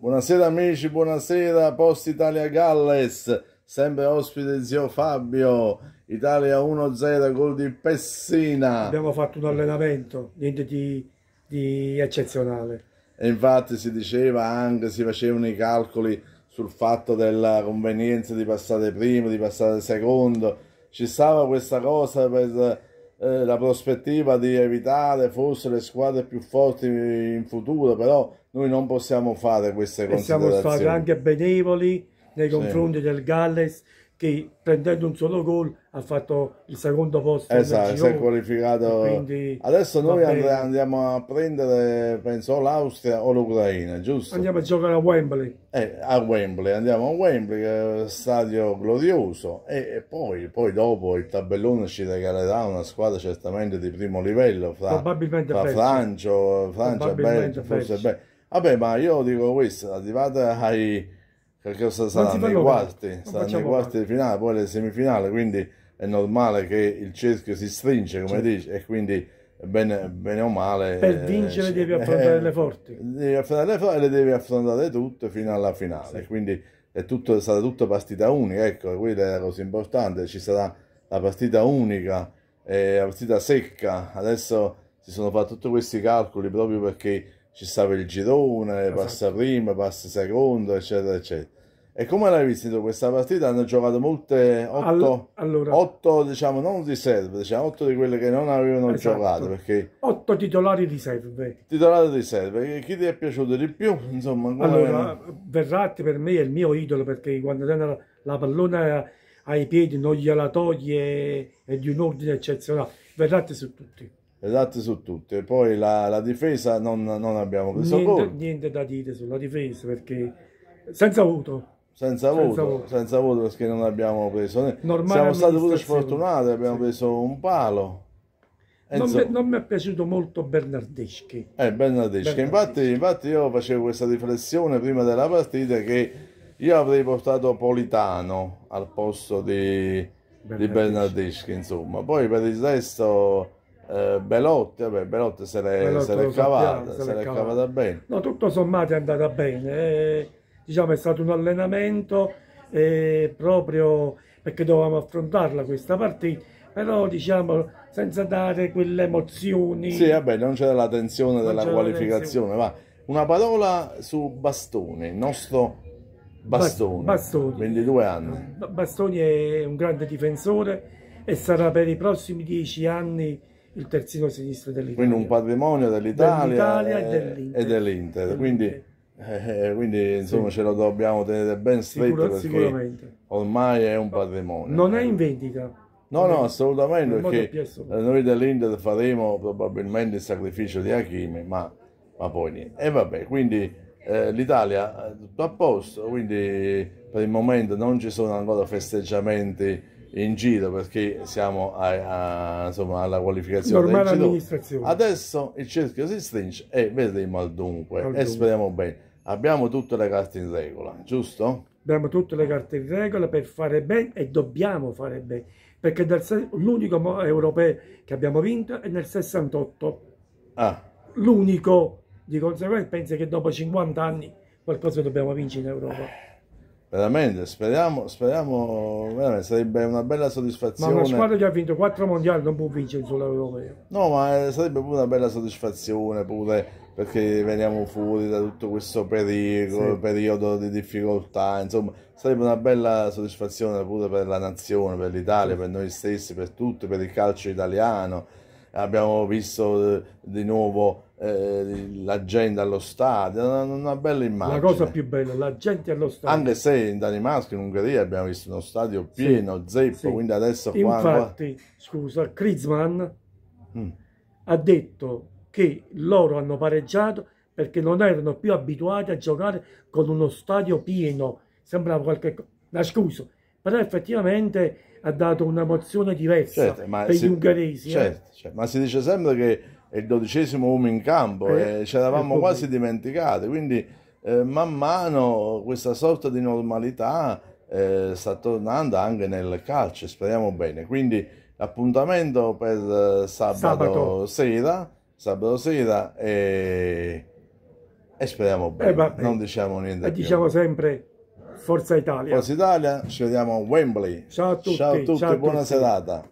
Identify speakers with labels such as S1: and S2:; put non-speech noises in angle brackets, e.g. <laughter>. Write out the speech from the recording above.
S1: Buonasera amici, buonasera Post Italia Galles, sempre ospite zio Fabio, Italia 1-0, gol di Pessina. Abbiamo
S2: fatto un allenamento, niente di, di eccezionale.
S1: E infatti si diceva anche, si facevano i calcoli sul fatto della convenienza di passare primo, di passare secondo, ci stava questa cosa per eh, la prospettiva di evitare forse le squadre più forti in futuro, però noi non possiamo fare queste e considerazioni. Siamo stati anche
S2: benevoli nei confronti sì. del Galles che prendendo un solo gol ha fatto il secondo posto. Esatto, si è qualificato. Adesso noi
S1: andiamo a prendere, penso, l'Austria o l'Ucraina, giusto? Andiamo a
S2: giocare a Wembley.
S1: Eh, a Wembley, andiamo a Wembley, che è un stadio glorioso. E, e poi, poi, dopo il tabellone ci regalerà una squadra certamente di primo livello fra, fra Francio, Francia, Belgio, forse Belgio. Vabbè, ma io dico questo, arrivate ai perché cosa saranno i quarti, saranno i quarti di finale, poi le semifinali, quindi è normale che il cerchio si stringe, come certo. dici, e quindi bene, bene o male... Per vincere eh, devi affrontare eh, <laughs> le forti. Devi affrontare le forti le devi affrontare tutte fino alla finale, sì. quindi è tutto, sarà tutta partita unica, ecco, quella è la cosa importante, ci sarà la partita unica, eh, la partita secca, adesso si sono fatti tutti questi calcoli proprio perché ci stava il girone, passa esatto. prima, passa secondo, eccetera, eccetera. E come l'hai visto questa partita? Hanno giocato molte, otto, allora, otto diciamo, non riserve, diciamo, otto di quelle che non avevano esatto. giocato. Perché...
S2: Otto titolari riserve. Titolari riserve, chi ti è piaciuto di più? Insomma, allora, meno... Verratti per me è il mio idolo, perché quando tiene la pallona ai piedi non gliela toglie, è di un ordine eccezionale. Verratti su tutti.
S1: Esatto su tutte, poi la, la difesa non, non, abbiamo preso niente, gol.
S2: Niente da dire sulla difesa perché senza voto. Senza, senza voto, voto,
S1: senza voto perché non abbiamo preso. Normale Siamo stati pure sfortunati, abbiamo sì. preso un palo. Non, mi,
S2: non, mi è piaciuto molto Bernardeschi.
S1: Eh, Bernardeschi. Bernardeschi. Infatti, infatti, io facevo questa riflessione prima della partita che io avrei portato Politano al posto di Bernardeschi, di Bernardeschi insomma. Poi per il resto eh, Belotti, vabbè, Belotti se l'è cavata, bene.
S2: No, tutto sommato è andata bene. Eh, diciamo è stato un allenamento eh, proprio perché dovevamo affrontarla questa partita, però diciamo senza dare quelle emozioni. Sì,
S1: vabbè, non c'era la tensione della qualificazione, ma
S2: una parola su
S1: Bastone, il nostro Bastone, Bastoni. 22 anni.
S2: Bastoni è un grande difensore e sarà per i prossimi dieci anni il terzino sinistro dell'Italia. Quindi un
S1: patrimonio dell'Italia, e dell'Inter. Dell quindi, eh, quindi, insomma sì. ce lo dobbiamo tenere ben stretto Sicur perché ormai è un patrimonio. Non
S2: è in vendita. No, no, assolutamente, perché eh,
S1: noi dell'Inter faremo probabilmente il sacrificio di Hakimi, ma, ma poi niente. E vabbè, quindi eh, l'Italia è eh, tutto a posto, quindi per il momento non ci sono ancora festeggiamenti in giro perché siamo a, a, insomma, alla qualificazione normale amministrazione adesso il cerchio si stringe e vedremo al dunque, al dunque. e speriamo bene abbiamo tutte le carte in regola giusto?
S2: abbiamo tutte le carte in regola per fare bene e dobbiamo fare bene perché l'unico europeo che abbiamo vinto è nel 68 ah. l'unico di conseguenza penso che dopo 50 anni qualcosa dobbiamo vincere in Europa
S1: Veramente, speriamo, speriamo veramente, sarebbe una bella soddisfazione. Ma una squadra
S2: che ha vinto quattro mondiali non può vincere solo europeo. No,
S1: ma eh, sarebbe pure una bella soddisfazione pure perché veniamo fuori da tutto questo pericolo, sì. periodo di difficoltà, insomma, sarebbe una bella soddisfazione pure per la nazione, per l'Italia, sì. per noi stessi, per tutti, per il calcio italiano abbiamo visto eh, di nuovo eh, la gente allo stadio, una, una, bella immagine. La cosa
S2: più bella, la gente allo stadio. Anche
S1: se in Danimarca, in Ungheria abbiamo visto uno stadio pieno, sì, zeppo, sì. quindi adesso qua... Infatti,
S2: qua... scusa, Griezmann mm. ha detto che loro hanno pareggiato perché non erano più abituati a giocare con uno stadio pieno. Sembrava qualche cosa... scusa, però effettivamente ha dato una mozione diversa certo, per si, gli ungheresi. Eh? Certo,
S1: eh. certo. ma si dice sempre che è il dodicesimo uomo in campo eh, e eh, ce l'avamo eh, quasi dimenticato, quindi eh, man mano questa sorta di normalità sta tornando anche nel calcio, speriamo bene. Quindi appuntamento per sabato, sabato, sera, sabato sera e, e speriamo bene, non diciamo niente. E diciamo
S2: sempre Forza Italia. Forza
S1: Italia, ci vediamo a Wembley. Ciao a tutti. Ciao a tutti, ciao a tutti. buona serata.